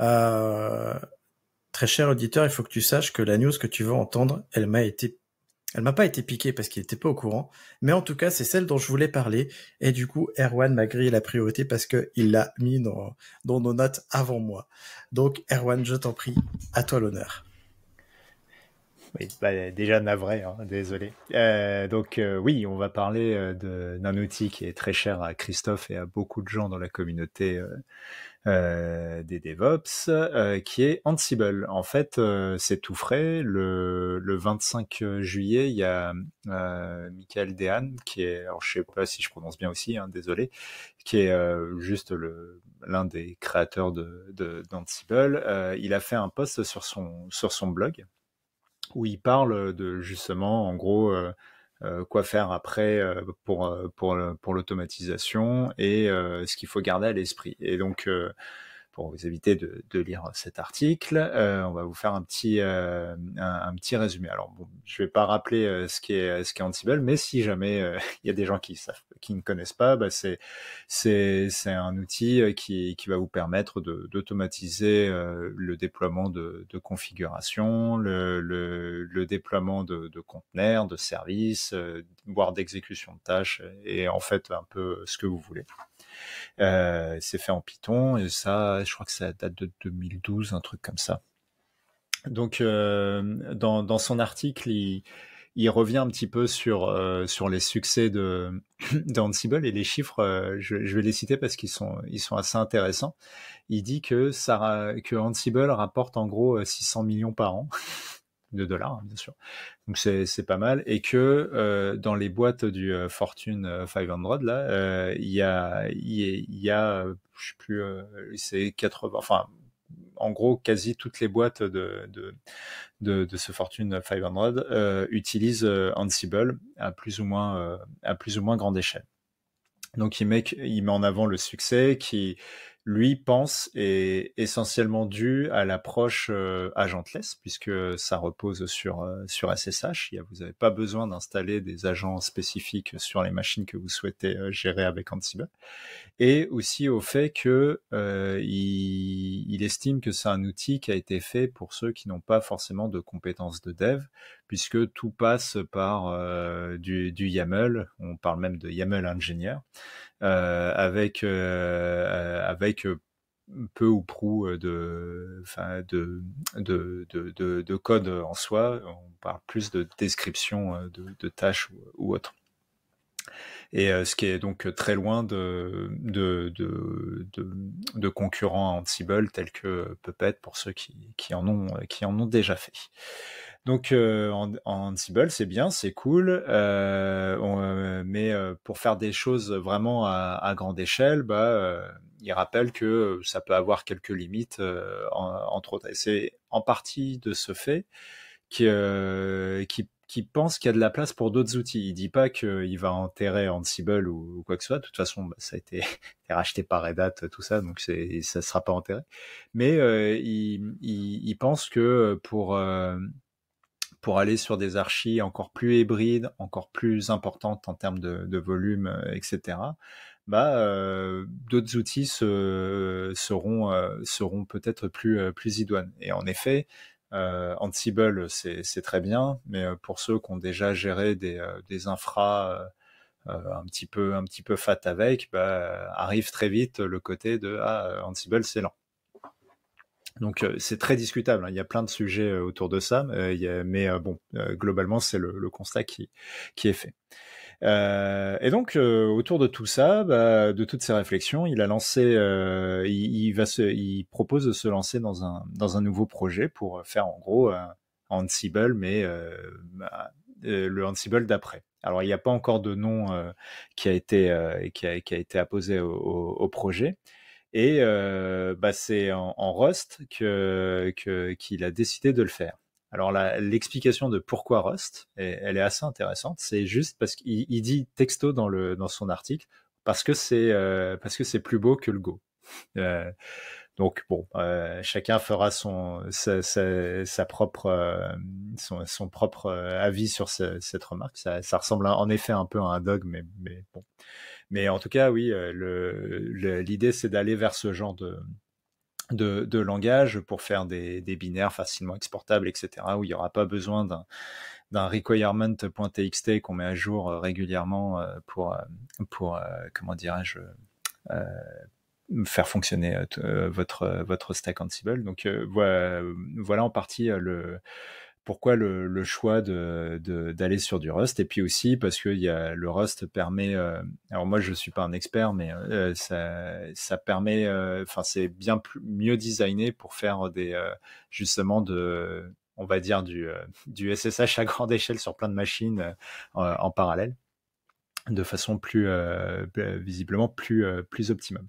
Euh, très cher auditeur, il faut que tu saches que la news que tu vas entendre, elle m'a été elle m'a pas été piquée parce qu'il n'était pas au courant, mais en tout cas, c'est celle dont je voulais parler. Et du coup, Erwan m'a grillé la priorité parce qu'il l'a mis dans, dans nos notes avant moi. Donc, Erwan, je t'en prie, à toi l'honneur. Oui, bah, déjà navré, hein, désolé. Euh, donc euh, oui, on va parler euh, d'un outil qui est très cher à Christophe et à beaucoup de gens dans la communauté des DevOps, qui est Ansible. En fait, c'est tout frais. Le, 25 juillet, il y a Michael Dehan, qui est, alors je sais pas si je prononce bien aussi, hein, désolé, qui est juste l'un des créateurs d'Ansible. De, il a fait un post sur son blog où il parle de justement, en gros, quoi faire après pour, pour, pour l'automatisation et ce qu'il faut garder à l'esprit. Et donc, pour vous éviter de, de lire cet article, euh, on va vous faire un petit, euh, un, petit résumé. Alors, bon, je ne vais pas rappeler euh, ce qui est ce qui est Ansible, mais si jamais il y a des gens qui savent, qui ne connaissent pas, bah c'est c'est un outil qui, qui va vous permettre d'automatiser le déploiement de, de configuration, le, le, le, déploiement de, de conteneurs, de services, voire d'exécution de tâches, et en fait un peu ce que vous voulez. Euh, c'est fait en Python et ça, je crois que ça date de 2012, un truc comme ça. Donc, euh, dans, dans, son article, il, il, revient un petit peu sur, euh, sur les succès de, d'Ansible et les chiffres, euh, je, vais les citer parce qu'ils sont, ils sont assez intéressants. Il dit que, ça, que Ansible rapporte en gros 600 millions par an. de dollars, hein, bien sûr. Donc c'est pas mal. Et que euh, dans les boîtes du euh, Fortune 500, euh, là, il y a, il y sais plus, c'est 80, enfin, en gros, quasi toutes les boîtes de, de, ce Fortune 500 utilisent Ansible à plus ou moins, à plus ou moins grande échelle. Donc il il met en avant le succès qui lui pense est essentiellement dû à l'approche agentless euh, puisque ça repose sur euh, sur SSH. Il vous n'avez pas besoin d'installer des agents spécifiques sur les machines que vous souhaitez euh, gérer avec Ansible, et aussi au fait que il, estime que c'est un outil qui a été fait pour ceux qui n'ont pas forcément de compétences de dev, puisque tout passe par euh, du, du, YAML, on parle même de YAML ingénieur, avec, euh, euh, avec peu ou prou de, de, de, de, de code en soi, on parle plus de description de, tâches ou, autres et ce qui est donc très loin de, de, de, concurrents à Ansible tels que Puppet pour ceux qui, qui, en ont, qui en ont déjà fait. Donc euh, en, en, c'est bien, c'est cool, euh, euh, mais pour faire des choses vraiment à, grande échelle, bah, il rappelle que ça peut avoir quelques limites, entre autres. Et c'est en partie de ce fait qu'il pense qu'il y a de la place pour d'autres outils. Il dit pas qu'il va enterrer Ansible ou, quoi que ce soit. De toute façon, bah, ça a été racheté par Red Hat, tout ça, donc ça sera pas enterré. Mais il, pense que pour pour aller sur des archis encore plus hybrides, encore plus importantes en termes de, volume, euh, etc. Bah, euh, d'autres outils seront, euh, seront peut-être plus, plus idoines. Et en effet, Ansible, c'est très bien, mais pour ceux qui ont déjà géré des, des infras un petit peu un petit peu fat avec, bah, arrive très vite le côté de ah, Ansible, c'est lent. Donc euh, c'est très discutable, hein. il y a plein de sujets euh, autour de ça, euh, mais bon, globalement c'est le, constat qui, est fait. et donc autour de tout ça, bah, de toutes ces réflexions, il a lancé, il, propose de se lancer dans un nouveau projet pour faire en gros un Ansible, mais bah, le Ansible d'après. Alors il n'y a pas encore de nom qui a été qui a, été apposé au projet. Et bah, c'est en, Rust que, qu'il a décidé de le faire. Alors l'explication de pourquoi Rust, elle est assez intéressante. C'est juste parce qu'il dit texto dans, le, dans son article parce que c'est parce que c'est plus beau que le Go. Euh, donc bon, euh, chacun fera son sa, propre euh, son, propre euh, avis sur cette remarque. Ça, ressemble en effet un peu à un dogme, mais, bon. Mais en tout cas, oui, le l'idée c'est d'aller vers ce genre de de, langage pour faire des, binaires facilement exportables, etc. Où il n'y aura pas besoin d'un d'un requirement.txt qu'on met à jour régulièrement pour pour comment dirais-je faire fonctionner euh, euh, votre, euh, votre stack Ansible. Donc voilà, voilà en partie le pourquoi le, choix d'aller de, d'aller sur du Rust et puis aussi parce que y a, le Rust permet alors moi je ne suis pas un expert mais ça, ça, permet enfin c'est bien mieux designé pour faire des justement de on va dire du, du SSH à grande échelle sur plein de machines en parallèle de façon plus visiblement plus plus optimum.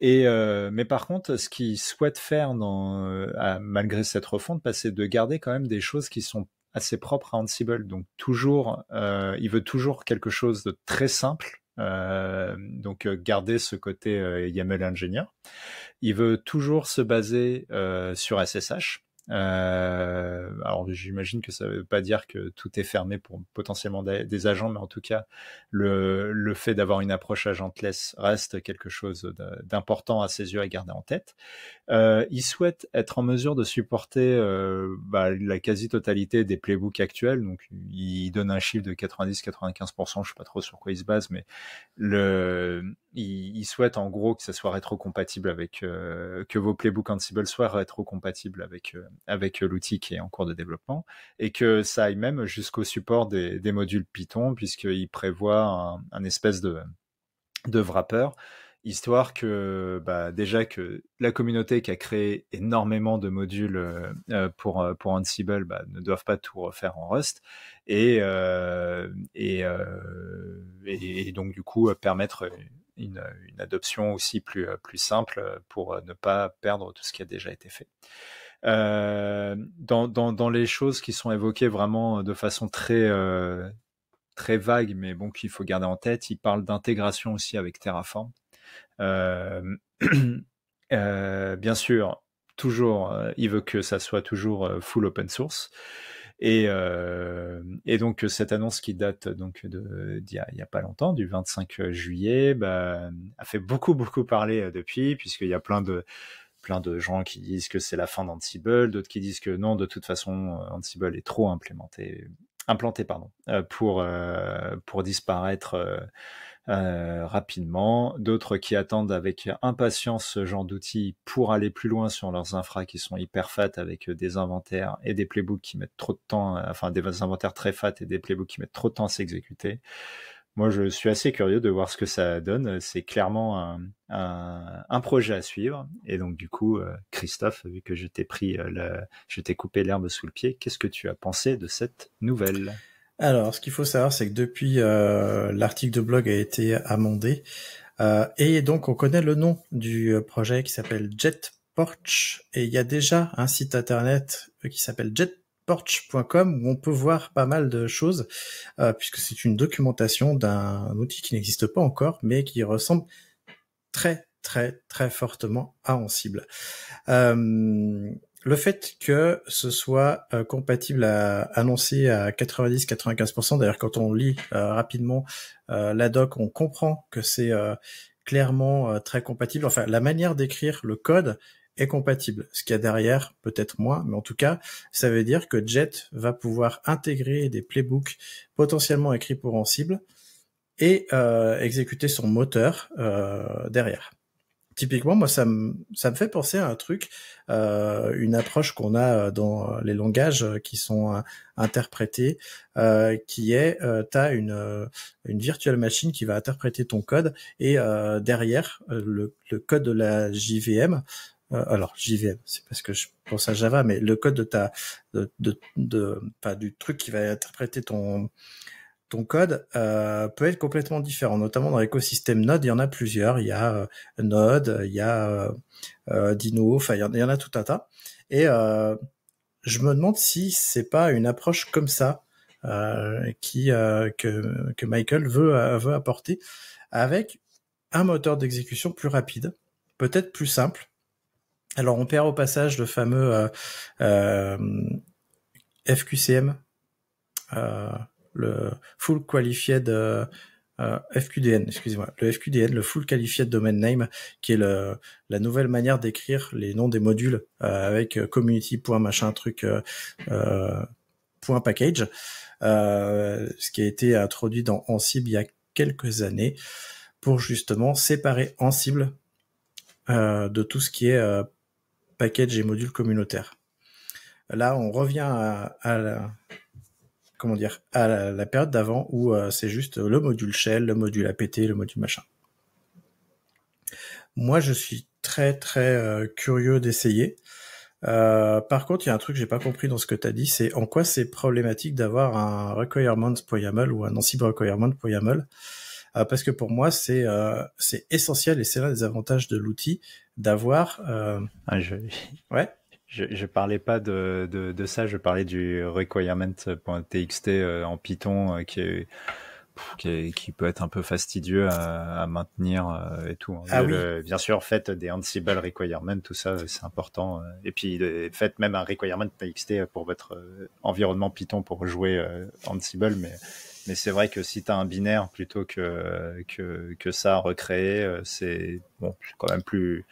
Et euh, mais par contre, ce qu'il souhaite faire, euh, malgré cette refonte, bah, c'est de garder quand même des choses qui sont assez propres à Ansible. Donc toujours, euh, il veut toujours quelque chose de très simple. donc garder ce côté YAML ingénieur. Il veut toujours se baser sur SSH. Euh, alors j'imagine que ça ne veut pas dire que tout est fermé pour potentiellement des, agents, mais en tout cas, le, le fait d'avoir une approche agentless reste quelque chose d'important à ses yeux à garder en tête. Euh, il souhaite être en mesure de supporter euh, bah, la quasi-totalité des playbooks actuels, donc il donne un chiffre de 90-95%, je ne sais pas trop sur quoi il se base, mais le ils, souhaitent en gros que ça soit rétro-compatible avec euh, que vos playbooks Ansible soient rétro-compatibles avec euh, avec euh, l'outil qui est en cours de développement et que ça aille même jusqu'au support des, modules Python puisqu'ils prévoient un, espèce de de wrapper histoire que bah, déjà que la communauté qui a créé énormément de modules pour, pour Ansible bah, ne doivent pas tout refaire en Rust et, et, et, donc du coup permettre une, adoption aussi plus, euh, simple euh, pour euh, ne pas perdre tout ce qui a déjà été fait. dans, les choses qui sont évoquées vraiment de façon très, très vague, mais bon, qu'il faut garder en tête, il parle d'intégration aussi avec Terraform. bien sûr, toujours, il veut que ça soit toujours full open source. Et, euh, et, donc euh, cette annonce qui date euh, donc de euh, d'il y, a pas longtemps, du 25 juillet, bah, a fait beaucoup beaucoup parler depuis, puisqu'il y a plein de plein de gens qui disent que c'est la fin d'Ansible, d'autres qui disent que non, de toute façon Ansible est trop implémenté, implanté pardon, pour pour disparaître euh, rapidement, d'autres qui attendent avec impatience ce genre d'outils pour aller plus loin sur leurs infras qui sont hyper fat avec des inventaires et des playbooks qui mettent trop de temps, enfin des inventaires très fat et des playbooks qui mettent trop de temps à s'exécuter. Moi, je suis assez curieux de voir ce que ça donne. C'est clairement un, projet à suivre. Et donc, du coup, euh, Christophe, vu que je t'ai pris, euh, je t'ai coupé l'herbe sous le pied, qu'est-ce que tu as pensé de cette nouvelle alors, ce qu'il faut savoir, c'est que depuis, euh, l'article de blog a été amendé. Euh, et donc, on connaît le nom du euh, projet qui s'appelle JetPorch. Et il y a déjà un site internet qui s'appelle jetporch.com où on peut voir pas mal de choses, puisque c'est une documentation d'un outil qui n'existe pas encore, mais qui ressemble très, très, très fortement à Ansible le fait que ce soit euh, compatible à annoncer à 90-95%, d'ailleurs quand on lit euh, rapidement euh, la doc, on comprend que c'est clairement très compatible. Enfin, la manière d'écrire le code est compatible. Ce qu'il y a derrière, peut-être moins, mais en tout cas, ça veut dire que Jet va pouvoir intégrer des playbooks potentiellement écrits pour en cible et exécuter son moteur derrière typiquement, moi, ça me, fait penser à un truc, euh, une approche qu'on a euh, dans euh, les langages qui sont interprétés, qui est, tu as une, une virtual machine qui va interpréter ton code, et derrière, le, code de la JVM, alors JVM, c'est parce que je pense à Java, mais le code de ta, de, de, du truc qui va interpréter ton ton code euh, peut être complètement différent, notamment dans l'écosystème Node, il y en a plusieurs, il y a euh, Node, il y a euh, Dino, enfin il y, en, a tout un tas. Et je me demande si c'est pas une approche comme ça qui que, que, Michael veut veut apporter avec un moteur d'exécution plus rapide, peut-être plus simple. Alors on perd au passage le fameux FQCM le full qualified euh, euh, FQDN, excusez-moi, le FQDN, le Full Qualified Domain Name, qui est le, la nouvelle manière d'écrire les noms des modules euh, avec community.machin, point machin truc point package, ce qui a été introduit dans Ansible il y a quelques années pour justement séparer Ansible de tout ce qui est package et module communautaire. Là, on revient à, à la comment dire, à la, période d'avant où euh, c'est juste euh, le module shell, le module apt, le module machin. Moi, je suis très très euh, curieux d'essayer. par contre, il y a un truc que j'ai pas compris dans ce que tu as dit, c'est en quoi c'est problématique d'avoir un requirement.yaml ou un ansible requirement.yaml parce que pour moi, c'est c'est essentiel et c'est l'un des avantages de l'outil d'avoir. Ah, je... Ouais. Je, je parlais pas de, de, de, ça, je parlais du requirement.txt euh, en Python euh, qui est qui, qui, peut être un peu fastidieux à, maintenir euh, et tout. Hein. Ah bien sûr, faites des Ansible requirements, tout ça, c'est important. Et puis, faites même un Requirement.txt pour votre environnement Python pour jouer Ansible. Mais, mais c'est vrai que si tu as un binaire plutôt que, que, que ça à recréer, c'est bon, quand même plus,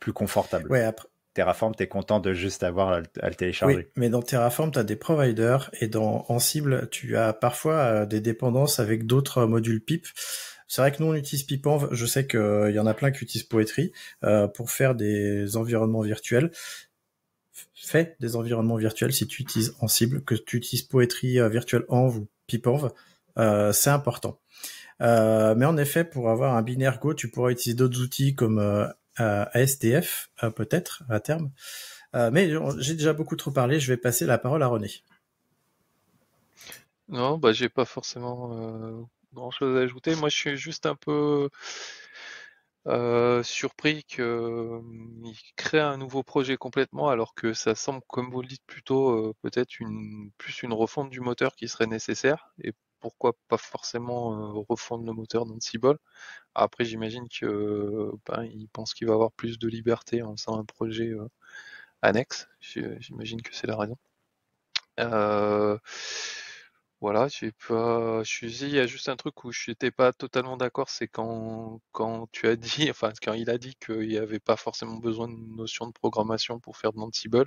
plus confortable. Ouais, après, Terraform, tu es content de juste avoir à, le télécharger. Oui, mais dans Terraform, tu as des providers et dans Ansible, tu as parfois euh, des dépendances avec d'autres modules PIP. C'est vrai que nous, on utilise PipEnv. Je sais qu'il euh, y en a plein qui utilisent Poetry euh, pour faire des environnements virtuels. Fais des environnements virtuels si tu utilises Ansible, que tu utilises Poetry virtuel Env ou PipEnv. c'est important. mais en effet, pour avoir un binaire Go, tu pourras utiliser d'autres outils comme euh, à SDF, euh, peut-être, à terme. Euh, mais j'ai déjà beaucoup trop parlé, je vais passer la parole à René. Non, bah, j'ai pas forcément grand-chose à ajouter. Moi, je suis juste un peu... surpris qu'il crée un nouveau projet complètement alors que ça semble, comme vous le dites, plutôt peut-être une, plus une refonte du moteur qui serait nécessaire et pourquoi pas forcément euh, refondre le moteur dans d'Ansible. Après, j'imagine que euh, ben, pense qu'il va avoir plus de liberté en faisant un projet euh, annexe. J'imagine que c'est la raison. voilà, Je suis il y a juste un truc où je n'étais pas totalement d'accord, c'est quand, tu as dit, enfin quand il a dit qu'il n'y avait pas forcément besoin de notion de programmation pour faire de l'Ansible.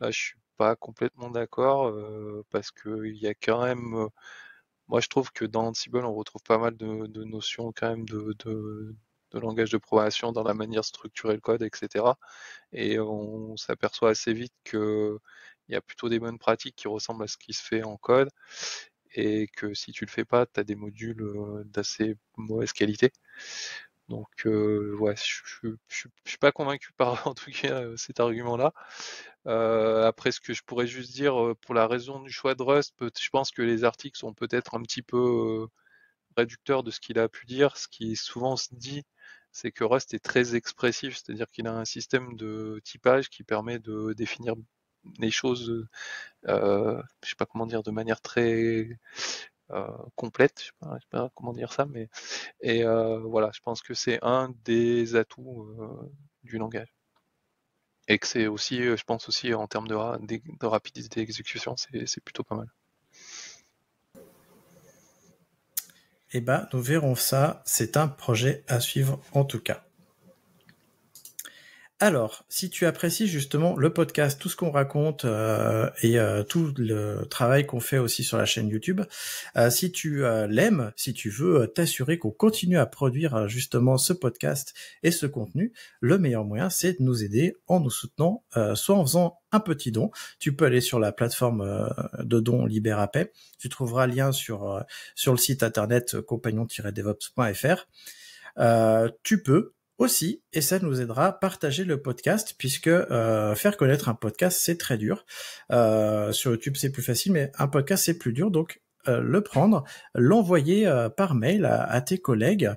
Là, je ne suis pas complètement d'accord parce qu'il y a quand même moi, je trouve que dans Ansible, on retrouve pas mal de, notions quand même de, langage de programmation dans la manière de structurer le code, etc. Et on s'aperçoit assez vite qu'il y a plutôt des bonnes pratiques qui ressemblent à ce qui se fait en code et que si tu le fais pas, tu as des modules euh, d'assez mauvaise qualité. Donc, euh, ouais, je ne suis pas convaincu par, en tout cas, euh, cet argument-là. Euh, après, ce que je pourrais juste dire euh, pour la raison du choix de Rust, je pense que les articles sont peut-être un petit peu réducteurs de ce qu'il a pu dire. Ce qui souvent se dit, c'est que Rust est très expressif, c'est-à-dire qu'il a un système de typage qui permet de définir les choses, euh, je sais pas comment dire, de manière très euh, complète, je sais, sais pas comment dire ça, mais et euh, voilà, je pense que c'est un des atouts euh, du langage et que c'est aussi, je pense aussi en termes de, de rapidité d'exécution, c'est plutôt pas mal. Eh ben, nous verrons ça. C'est un projet à suivre en tout cas. Alors, si tu apprécies justement le podcast, tout ce qu'on raconte euh, et euh, tout le travail qu'on fait aussi sur la chaîne YouTube, euh, si tu l'aimes, si tu veux t'assurer qu'on continue à produire justement ce podcast et ce contenu, le meilleur moyen c'est de nous aider en nous soutenant, soit en faisant un petit don. Tu peux aller sur la plateforme de don Libérapay. Tu trouveras le lien sur sur le site internet compagnon-devops.fr. tu peux aussi, et ça nous aidera, à partager le podcast, puisque euh, faire connaître un podcast, c'est très dur. Euh, sur YouTube, c'est plus facile, mais un podcast, c'est plus dur. Donc, euh, le prendre, l'envoyer par mail à, tes collègues.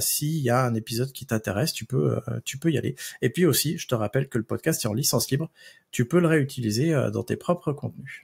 S'il y a un épisode qui t'intéresse, tu peux, tu peux y aller. Et puis aussi, je te rappelle que le podcast est en licence libre. Tu peux le réutiliser dans tes propres contenus.